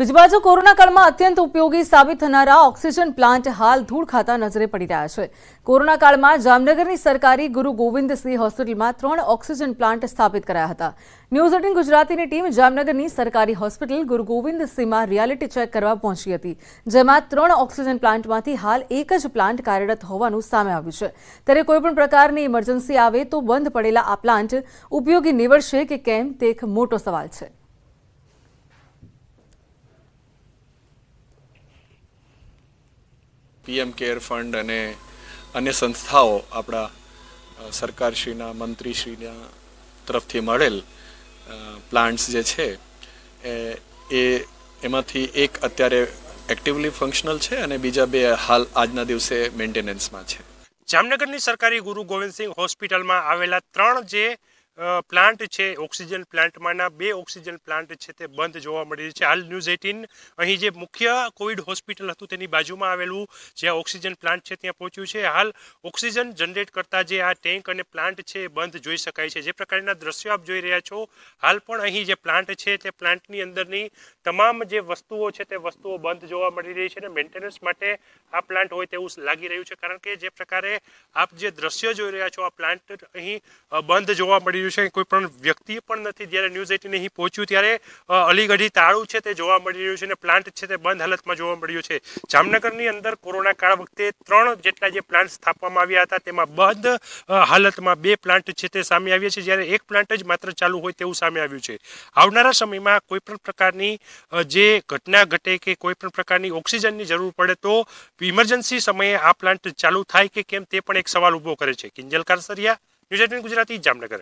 બીજી બાજુ કોરોના કાળમાં અત્યંત ઉપયોગી સાબિત થનારા ઓક્સિજન પ્લાન્ટ હાલ ધૂળ ખાતા નજરે પડી રહ્યા છે કોરોનાકાળમાં જામનગરની સરકારી ગુરુ ગોવિંદસિંહ હોસ્પિટલમાં ત્રણ ઓક્સિજન પ્લાન્ટ સ્થાપિત કરાયા હતા ન્યૂઝ એટીન ગુજરાતીની ટીમ જામનગરની સરકારી હોસ્પિટલ ગુરુ ગોવિંદસિંહમાં રિયાલિટી ચેક કરવા પહોંચી હતી જેમાં ત્રણ ઓક્સિજન પ્લાન્ટમાંથી હાલ એક જ પ્લાન્ટ કાર્યરત હોવાનું સામે આવ્યું છે ત્યારે કોઈપણ પ્રકારની ઇમરજન્સી આવે તો બંધ પડેલા આ પ્લાન્ટ ઉપયોગી નીવડશે કે કેમ તે એક મોટો સવાલ છે પીએમ કેર ફંડ અને અન્ય સંસ્થાઓ આપણા સરકારશ્રીના મંત્રીશ્રીના તરફથી મળેલ પ્લાન્ટ્સ જે છે એ એમાંથી એક અત્યારે એક્ટિવલી ફંક્શનલ છે અને બીજા બે હાલ આજના દિવસે મેન્ટેનન્સમાં છે જામનગરની સરકારી ગુરુ ગોવિંદસિંહ હોસ્પિટલમાં આવેલા ત્રણ જે પ્લાન્ટ છે ઓક્સિજન પ્લાન્ટમાંના બે ઓક્સિજન પ્લાન્ટ છે તે બંધ જોવા મળી રહી છે હાલ ન્યૂઝ એટીન અહીં જે મુખ્ય કોવિડ હોસ્પિટલ હતું તેની બાજુમાં આવેલું જ્યાં ઓક્સિજન પ્લાન્ટ છે ત્યાં પહોંચ્યું છે હાલ ઓક્સિજન જનરેટ કરતા જે આ ટેન્ક અને પ્લાન્ટ છે એ બંધ જોઈ શકાય છે જે પ્રકારના દ્રશ્યો આપ જોઈ રહ્યા છો હાલ પણ અહીં જે પ્લાન્ટ છે તે પ્લાન્ટની અંદરની તમામ જે વસ્તુઓ છે તે વસ્તુઓ બંધ જોવા મળી રહી છે અને મેન્ટેનન્સ માટે આ પ્લાન્ટ હોય તેવું લાગી રહ્યું છે કારણ કે જે પ્રકારે આપ જે દ્રશ્યો જોઈ રહ્યા છો આ પ્લાન્ટ અહીં બંધ જોવા મળી રહ્યું છે કોઈ પણ વ્યક્તિ પણ નથી જ્યારે ન્યૂઝ એટીન અહીં પહોંચ્યું ત્યારે અલીગઢી તાળું છે તે જોવા મળી રહ્યું છે અને પ્લાન્ટ છે તે બંધ હાલતમાં જોવા મળ્યું છે જામનગરની અંદર કોરોના કાળ વખતે ત્રણ જેટલા જે પ્લાન્ટ સ્થાપવામાં આવ્યા હતા તેમાં બંધ હાલતમાં બે પ્લાન્ટ છે તે સામે આવ્યા છે જ્યારે એક પ્લાન્ટ જ માત્ર ચાલુ હોય તેવું સામે આવ્યું છે આવનારા સમયમાં કોઈ પણ પ્રકારની જે ઘટના ઘટે કે કોઈ પણ પ્રકારની ઓક્સિજનની જરૂર પડે તો ઇમરજન્સી સમયે આ પ્લાન્ટ ચાલુ થાય કે કેમ તે પણ એક સવાલ ઊભો કરે છે કિંજલ કારસરિયા ન્યૂઝ ગુજરાતી જામનગર